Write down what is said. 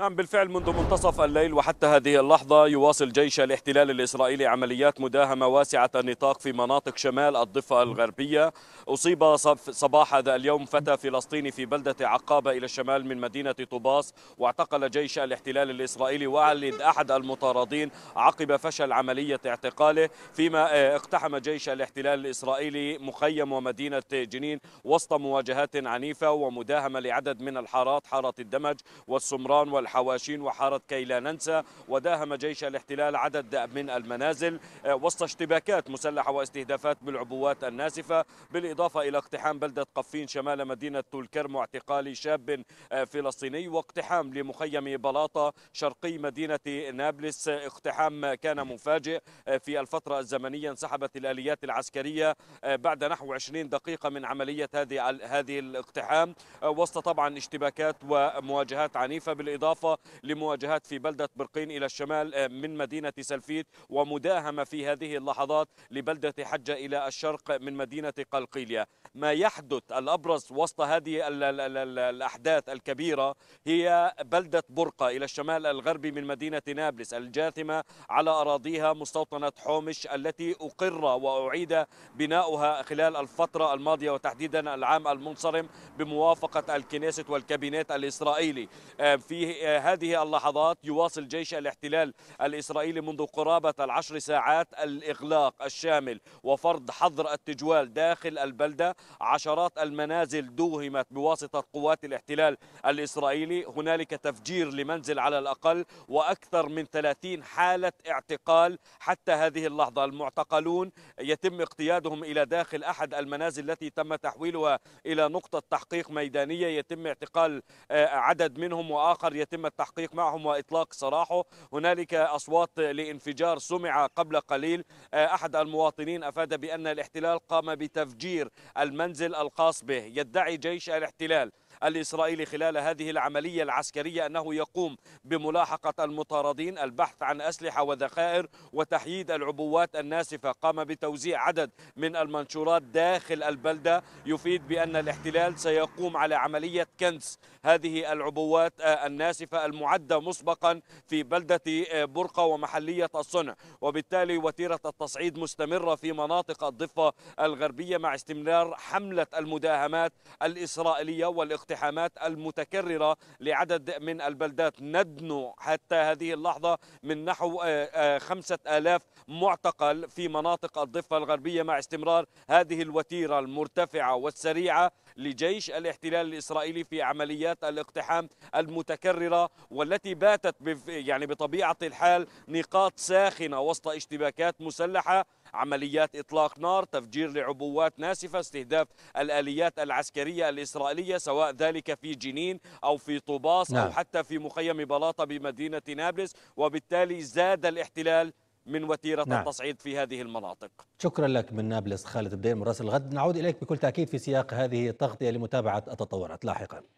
نعم بالفعل منذ منتصف الليل وحتى هذه اللحظة يواصل جيش الاحتلال الإسرائيلي عمليات مداهمة واسعة النطاق في مناطق شمال الضفة الغربية أصيب صباح هذا اليوم فتى فلسطيني في بلدة عقابة إلى الشمال من مدينة طوباس واعتقل جيش الاحتلال الإسرائيلي وعلد أحد المطاردين عقب فشل عملية اعتقاله فيما آه، اقتحم جيش الاحتلال الإسرائيلي مخيم ومدينة جنين وسط مواجهات عنيفة ومداهمة لعدد من الحارات حارة الدمج والسمران وال الحواشين وحارة كي لا ننسى وداهم جيش الاحتلال عدد من المنازل آه، وسط اشتباكات مسلحة واستهدافات بالعبوات الناسفة بالإضافة إلى اقتحام بلدة قفين شمال مدينة تولكرم واعتقال شاب آه، فلسطيني واقتحام لمخيم بلاطة شرقي مدينة نابلس اقتحام كان مفاجئ آه، في الفترة الزمنية انسحبت الآليات العسكرية بعد نحو 20 دقيقة من عملية هذه هذه الاقتحام وسط طبعا اشتباكات ومواجهات عنيفة بالإضافة إضافة لمواجهات في بلدة برقين إلى الشمال آه، من مدينة سلفيت ومداهمة في هذه اللحظات لبلدة حجة إلى الشرق من مدينة قلقيلية ما يحدث الأبرز وسط هذه الأحداث الكبيرة هي بلدة برقة إلى الشمال الغربي من مدينة نابلس الجاثمة على أراضيها مستوطنة حومش التي أقر وأعيد بناؤها خلال الفترة الماضية وتحديدا العام المنصرم بموافقة الكنيسة والكابينات الإسرائيلي آه، في هذه اللحظات يواصل جيش الاحتلال الإسرائيلي منذ قرابة العشر ساعات الإغلاق الشامل وفرض حظر التجوال داخل البلدة عشرات المنازل دوهمت بواسطة قوات الاحتلال الإسرائيلي هنالك تفجير لمنزل على الأقل وأكثر من 30 حالة اعتقال حتى هذه اللحظة المعتقلون يتم اقتيادهم إلى داخل أحد المنازل التي تم تحويلها إلى نقطة تحقيق ميدانية يتم اعتقال آه، عدد منهم وآخر يتم يتم التحقيق معهم وإطلاق سراحه هنالك أصوات لانفجار سمع قبل قليل آه، أحد المواطنين أفاد بأن الاحتلال قام بتفجير المنزل الخاص به يدعي جيش الاحتلال الإسرائيلي خلال هذه العملية العسكرية أنه يقوم بملاحقة المطاردين البحث عن أسلحة وذخائر وتحييد العبوات الناسفة قام بتوزيع عدد من المنشورات داخل البلدة يفيد بأن الاحتلال سيقوم على عملية كنس هذه العبوات آه، الناسفة المعدة مسبقا في بلدة آه، برقة ومحلية الصنع وبالتالي وتيرة التصعيد مستمرة في مناطق الضفة الغربية مع استمرار حملة المداهمات الإسرائيلية والاقتصادية الاقتحامات المتكررة لعدد من البلدات ندنو حتى هذه اللحظة من نحو آه، آه، خمسة آلاف معتقل في مناطق الضفة الغربية مع استمرار هذه الوتيرة المرتفعة والسريعة لجيش الاحتلال الإسرائيلي في عمليات الاقتحام المتكررة والتي باتت يعني بطبيعة الحال نقاط ساخنة وسط اشتباكات مسلحة عمليات إطلاق نار تفجير لعبوات ناسفة استهداف الآليات العسكرية الإسرائيلية سواء ذلك في جنين أو في طوباس نعم. أو حتى في مخيم بلاطة بمدينة نابلس وبالتالي زاد الاحتلال من وتيرة نعم. التصعيد في هذه المناطق شكرا لك من نابلس خالد الدين مراسل الغد نعود إليك بكل تأكيد في سياق هذه التغطية لمتابعة التطورات لاحقا